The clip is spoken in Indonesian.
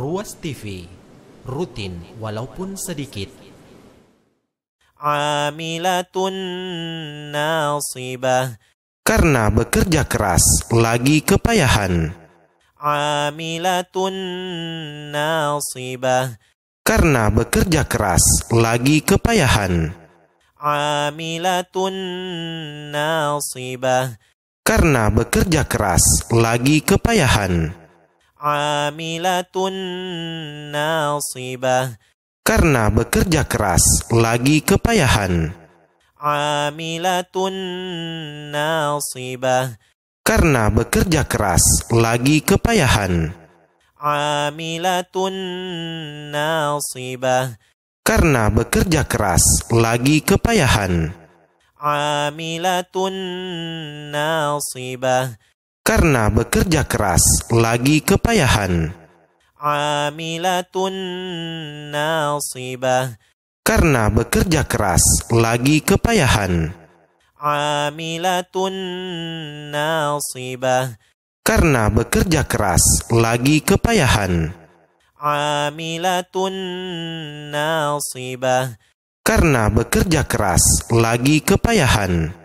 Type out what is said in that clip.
Ruas TV rutin walaupun sedikit. Amilatun nasibah karena bekerja keras lagi kepayahan. Amilatun nasibah karena bekerja keras lagi kepayahan. Amilatun nasibah karena bekerja keras lagi kepayahan amilatun nasibah karena bekerja keras lagi kepayahan amilatun nasibah karena bekerja keras lagi kepayahan amilatun nasibah karena bekerja keras lagi kepayahan amilatun nasibah karena bekerja keras lagi kepayahan. Amilatun nasibah karena bekerja keras lagi kepayahan. Amilatun nasibah karena bekerja keras lagi kepayahan. Amilatun nasibah karena bekerja keras lagi kepayahan.